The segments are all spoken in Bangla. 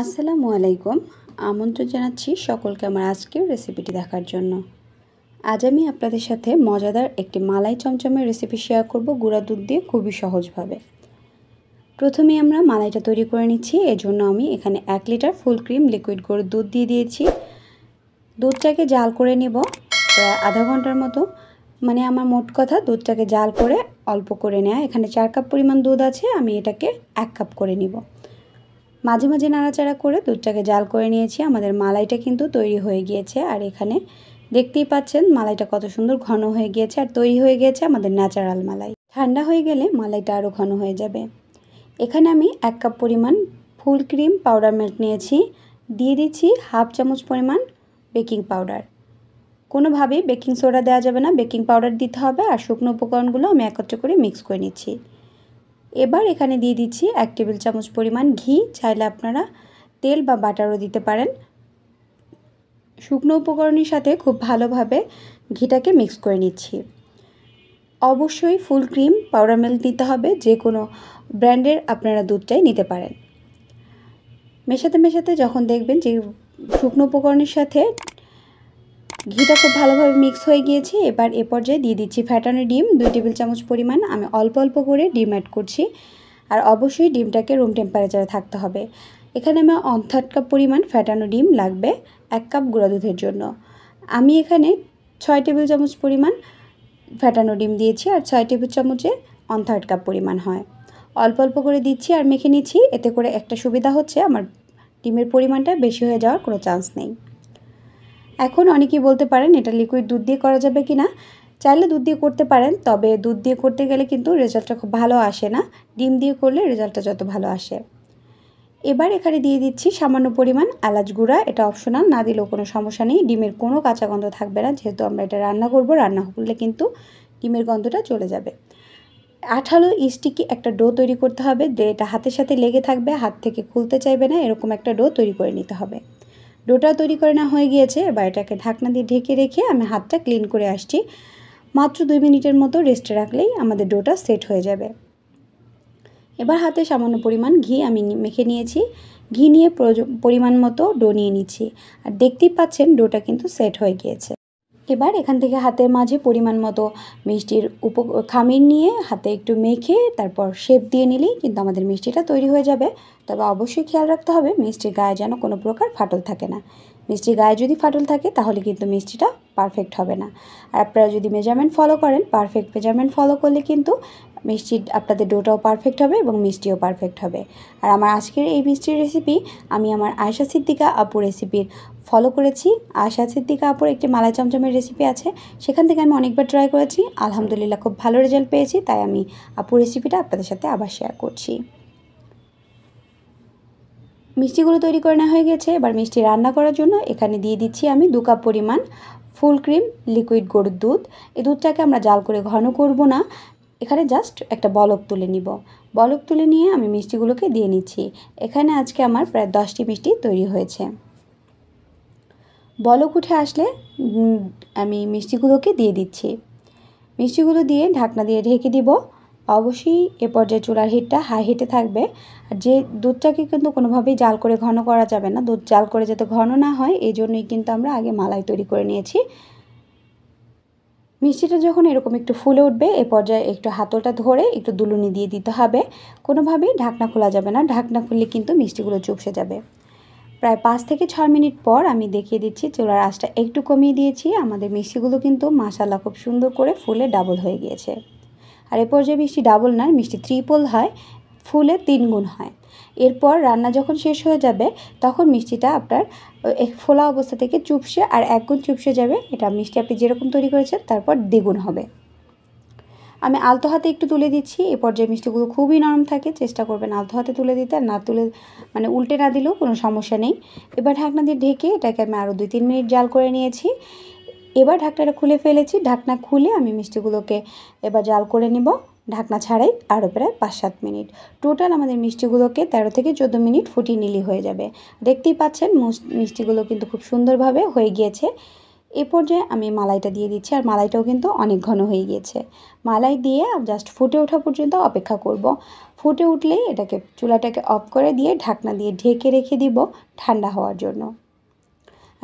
আসসালামু আলাইকুম আমন্ত্রণ জানাচ্ছি সকলকে আমার আজকের রেসিপিটি দেখার জন্য আজ আমি আপনাদের সাথে মজাদার একটি মালাই চমচমের রেসিপি শেয়ার করব গুঁড়া দুধ দিয়ে খুবই সহজভাবে প্রথমে আমরা মালাইটা তৈরি করে নিচ্ছি এজন্য আমি এখানে এক লিটার ফুল ক্রিম লিকুইড গরুর দুধ দিয়ে দিয়েছি দুধটাকে জাল করে নেব প্রায় আধা ঘন্টার মতো মানে আমার মোট কথা দুধটাকে জাল করে অল্প করে নেয়া এখানে চার কাপ পরিমাণ দুধ আছে আমি এটাকে এক কাপ করে নিব মাঝে মাঝে নাড়াচাড়া করে দুধটাকে জাল করে নিয়েছি আমাদের মালাইটা কিন্তু তৈরি হয়ে গিয়েছে আর এখানে দেখতেই পাচ্ছেন মালাইটা কত সুন্দর ঘন হয়ে গিয়েছে আর তৈরি হয়ে গিয়েছে আমাদের ন্যাচারাল মালাই ঠান্ডা হয়ে গেলে মালাইটা আরও ঘন হয়ে যাবে এখানে আমি এক কাপ পরিমাণ ফুল ক্রিম পাউডার মিল্ক নিয়েছি দিয়ে দিচ্ছি হাফ চামচ পরিমাণ বেকিং পাউডার কোনোভাবেই বেকিং সোডা দেওয়া যাবে না বেকিং পাউডার দিতে হবে আর শুকনো উপকরণগুলো আমি একত্র করে মিক্স করে নিচ্ছি এবার এখানে দিয়ে দিচ্ছি এক টেবিল চামচ পরিমাণ ঘি চাইলে আপনারা তেল বা বাটারও দিতে পারেন শুকনো উপকরণের সাথে খুব ভালোভাবে ঘিটাকে মিক্স করে নিচ্ছি অবশ্যই ফুল ক্রিম পাউডার মিল্ক নিতে হবে যে কোনো ব্র্যান্ডের আপনারা দুধটাই নিতে পারেন মেশাতে মেশাতে যখন দেখবেন যে শুকনো উপকরণের সাথে ঘিটা খুব ভালোভাবে মিক্স হয়ে গিয়েছে এবার এ পর্যায়ে দিয়ে দিচ্ছি ফ্যাটানো ডিম দুই টেবিল চামচ পরিমাণ আমি অল্প অল্প করে ডিম অ্যাড করছি আর অবশ্যই ডিমটাকে রুম টেম্পারেচারে থাকতে হবে এখানে আমার অন থার্ড কাপ পরিমাণ ফ্যাটানো ডিম লাগবে এক কাপ গুঁড়া দুধের জন্য আমি এখানে ছয় টেবিল চামচ পরিমাণ ফ্যাটানো ডিম দিয়েছি আর ছয় টেবিল চামচে অন থার্ড কাপ পরিমাণ হয় অল্প অল্প করে দিচ্ছি আর মেখে নিচ্ছি এতে করে একটা সুবিধা হচ্ছে আমার ডিমের পরিমাণটা বেশি হয়ে যাওয়ার কোনো চান্স নেই এখন অনেকেই বলতে পারেন এটা লিকুইড দুধ দিয়ে করা যাবে কি না চাইলে দুধ দিয়ে করতে পারেন তবে দুধ দিয়ে করতে গেলে কিন্তু রেজাল্টটা খুব ভালো আসে না ডিম দিয়ে করলে রেজাল্টটা যত ভালো আসে এবার এখানে দিয়ে দিচ্ছি সামান্য পরিমাণ এলাচ গুঁড়া এটা অপশনাল না দিলেও কোনো সমস্যা নেই ডিমের কোনো কাঁচা গন্ধ থাকবে না যেহেতু আমরা এটা রান্না করব রান্না করলে কিন্তু ডিমের গন্ধটা চলে যাবে আঠালো ইস্টিকি একটা ডো তৈরি করতে হবে যে এটা হাতের সাথে লেগে থাকবে হাত থেকে খুলতে চাইবে না এরকম একটা ডো তৈরি করে নিতে হবে ডোটা তৈরি করে না হয়ে গিয়েছে এবার এটাকে ঢাকনা দিয়ে ঢেকে রেখে আমি হাতটা ক্লিন করে আসছি মাত্র দুই মিনিটের মতো রেস্টে রাখলেই আমাদের ডোটা সেট হয়ে যাবে এবার হাতে সামান্য পরিমাণ ঘি আমি মেখে নিয়েছি ঘি নিয়ে পরিমাণ মতো ডো নিয়ে নিচ্ছি আর দেখতেই পাচ্ছেন ডোটা কিন্তু সেট হয়ে গিয়েছে এবার এখান থেকে হাতের মাঝে পরিমাণ মতো মিষ্টির উপ খামির নিয়ে হাতে একটু মেখে তারপর শেপ দিয়ে নিলেই কিন্তু আমাদের মিষ্টিটা তৈরি হয়ে যাবে তবে অবশ্যই খেয়াল রাখতে হবে মিষ্টির গায়ে যেন কোনো প্রকার ফাটল থাকে না মিষ্টির গায়ে যদি ফাটল থাকে তাহলে কিন্তু মিষ্টিটা পারফেক্ট হবে না আর আপনারা যদি মেজারমেন্ট ফলো করেন পারফেক্ট মেজারমেন্ট ফলো করলে কিন্তু মিষ্টির আপনাদের ডোটাও পারফেক্ট হবে এবং মিষ্টিও পারফেক্ট হবে আর আমার আজকের এই মিষ্টির রেসিপি আমি আমার আয়সা সিদ্দিকা আপু রেসিপির ফলো করেছি আয়সা সিদ্দিকা আপুর একটি মালাই চমচমের রেসিপি আছে সেখান থেকে আমি অনেকবার ট্রাই করেছি আলহামদুলিল্লাহ খুব ভালো রেজাল্ট পেয়েছি তাই আমি আপুর রেসিপিটা আপনাদের সাথে আবার শেয়ার করছি মিষ্টিগুলো তৈরি করে নেওয়া হয়ে গেছে এবার মিষ্টি রান্না করার জন্য এখানে দিয়ে দিচ্ছি আমি দু কাপ পরিমাণ ফুল ক্রিম লিকুইড গরুর দুধ এই দুধটাকে আমরা জাল করে ঘন করব না এখানে জাস্ট একটা বলক তুলে নিব বলক তুলে নিয়ে আমি মিষ্টিগুলোকে দিয়ে নিচ্ছি এখানে আজকে আমার প্রায় দশটি মিষ্টি তৈরি হয়েছে বলক উঠে আসলে আমি মিষ্টিগুলোকে দিয়ে দিচ্ছি মিষ্টিগুলো দিয়ে ঢাকনা দিয়ে ঢেকে দিব অবশ্যই এ পর্যায়ে চুলার হিটটা হাই হিটে থাকবে আর যে দুধটাকে কিন্তু কোনোভাবেই জাল করে ঘন করা যাবে না দুধ জাল করে যাতে ঘন না হয় এই জন্যই কিন্তু আমরা আগে মালাই তৈরি করে নিয়েছি মিষ্টিটা যখন এরকম একটু ফুলে উঠবে এ পর্যায়ে একটু হাতলটা ধরে একটু দুলুনি দিয়ে দিতে হবে কোনোভাবেই ঢাকনা খোলা যাবে না ঢাকনা খুললে কিন্তু মিষ্টিগুলো চুপসে যাবে প্রায় পাঁচ থেকে ছয় মিনিট পর আমি দেখিয়ে দিচ্ছি চুলার আঁচটা একটু কমিয়ে দিয়েছি আমাদের মিষ্টিগুলো কিন্তু মাসাল্লা খুব সুন্দর করে ফুলে ডাবল হয়ে গিয়েছে আর এ পর্যায়ে মিষ্টি ডাবল নয় মিষ্টি ত্রিপল হয় ফুলে তিন গুণ হয় এরপর রান্না যখন শেষ হয়ে যাবে তখন মিষ্টিটা আপনার ফোলা অবস্থা থেকে চুপসে আর এক গুণ চুপসে যাবে এটা মিষ্টি আপনি যেরকম তৈরি করেছেন তারপর দ্বিগুণ হবে আমি আলতো হাতে একটু তুলে দিচ্ছি এ পর্যায়ে মিষ্টিগুলো খুবই নরম থাকে চেষ্টা করবেন আলতো হাতে তুলে দিতে আর না তুলে মানে উল্টে না দিলেও কোনো সমস্যা নেই এবার ঢাকনা দিয়ে ঢেকে এটাকে আমি আরও দুই তিন মিনিট জাল করে নিয়েছি এবার ঢাকনাটা খুলে ফেলেছি ঢাকনা খুলে আমি মিষ্টিগুলোকে এবার জাল করে নেব ঢাকনা ছাড়াই আরও প্রায় পাঁচ সাত মিনিট টোটাল আমাদের মিষ্টিগুলোকে ১৩ থেকে চোদ্দ মিনিট ফুটিয়ে নিলি হয়ে যাবে দেখতেই পাচ্ছেন মিষ্টিগুলো কিন্তু খুব সুন্দরভাবে হয়ে গিয়েছে এ পর্যায়ে আমি মালাইটা দিয়ে দিচ্ছি আর মালাইটাও কিন্তু অনেক ঘন হয়ে গিয়েছে মালাই দিয়ে জাস্ট ফুটে ওঠা পর্যন্ত অপেক্ষা করব। ফুটে উঠলেই এটাকে চুলাটাকে অফ করে দিয়ে ঢাকনা দিয়ে ঢেকে রেখে দিব ঠান্ডা হওয়ার জন্য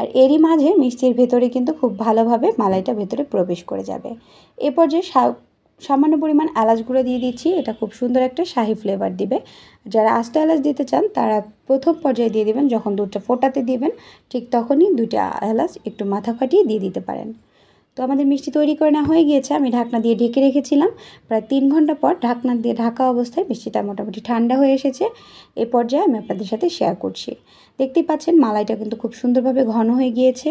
আর এরই মাঝে মিষ্টির ভেতরে কিন্তু খুব ভালোভাবে মালাইটা ভেতরে প্রবেশ করে যাবে এরপর যে সামান্য পরিমাণ এলাচ গুঁড়ো দিয়ে দিচ্ছি এটা খুব সুন্দর একটা শাহি ফ্লেভার দিবে যারা আস্ত এলাচ দিতে চান তারা প্রথম পর্যায়ে দিয়ে দেবেন যখন দুধটা ফোটাতে দিবেন ঠিক তখনই দুটা এলাচ একটু মাথা ফাটিয়ে দিয়ে দিতে পারেন তো আমাদের মিষ্টি তৈরি করে না হয়ে গিয়েছে আমি ঢাকনা দিয়ে ঢেকে রেখেছিলাম প্রায় তিন ঘন্টা পর ঢাকনা দিয়ে ঢাকা অবস্থায় মিষ্টিটা মোটামুটি ঠান্ডা হয়ে এসেছে এ পর্যায়ে আমি আপনাদের সাথে শেয়ার করছি দেখতেই পাচ্ছেন মালাইটা কিন্তু খুব সুন্দরভাবে ঘন হয়ে গিয়েছে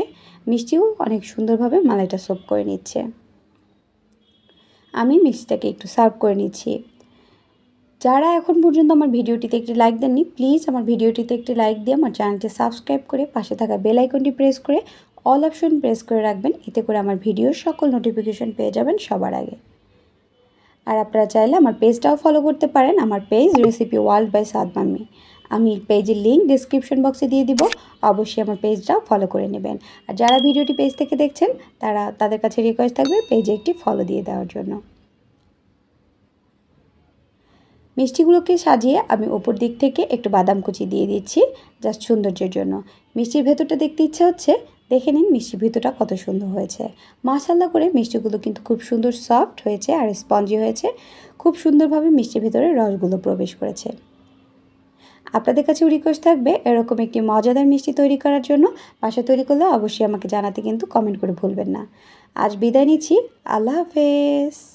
মিষ্টিও অনেক সুন্দরভাবে মালাইটা সোপ করে নিচ্ছে আমি মিষ্টিটাকে একটু সার্ভ করে নিচ্ছি যারা এখন পর্যন্ত আমার ভিডিওটিতে একটি লাইক দেননি প্লিজ আমার ভিডিওটিতে একটি লাইক দিয়ে আমার চ্যানেলটি সাবস্ক্রাইব করে পাশে থাকা বেল আইকনটি প্রেস করে অল অপশন প্রেস করে রাখবেন এতে করে আমার ভিডিওর সকল নোটিফিকেশন পেয়ে যাবেন সবার আগে আর আপনারা চাইলে আমার পেজটাও ফলো করতে পারেন আমার page recipe world by Sadmammi আমি পেজের লিঙ্ক ডিসক্রিপশন বক্সে দিয়ে দিব অবশ্যই আমার পেজটাও ফলো করে নেবেন আর যারা ভিডিওটি পেজ থেকে দেখছেন তারা তাদের কাছে রিকোয়েস্ট থাকবে পেজে একটি ফলো দিয়ে দেওয়ার জন্য মিষ্টিগুলোকে সাজিয়ে আমি ওপর দিক থেকে একটু বাদাম কুচি দিয়ে দিচ্ছি জাস্ট সৌন্দর্যের জন্য মিষ্টির ভেতরটা দেখতে ইচ্ছে হচ্ছে দেখে নিন মিষ্টির ভেতরটা কত সুন্দর হয়েছে মাসাল্লা করে মিষ্টিগুলো কিন্তু খুব সুন্দর সফট হয়েছে আর স্পঞ্জি হয়েছে খুব সুন্দরভাবে মিষ্টির ভেতরে রসগুলো প্রবেশ করেছে আপনাদের কাছেও রিকোয়েস্ট থাকবে এরকম একটি মজাদার মিষ্টি তৈরি করার জন্য বাসা তৈরি করলে অবশ্যই আমাকে জানাতে কিন্তু কমেন্ট করে ভুলবেন না আজ বিদায় নিচ্ছি আল্লাহ হাফেজ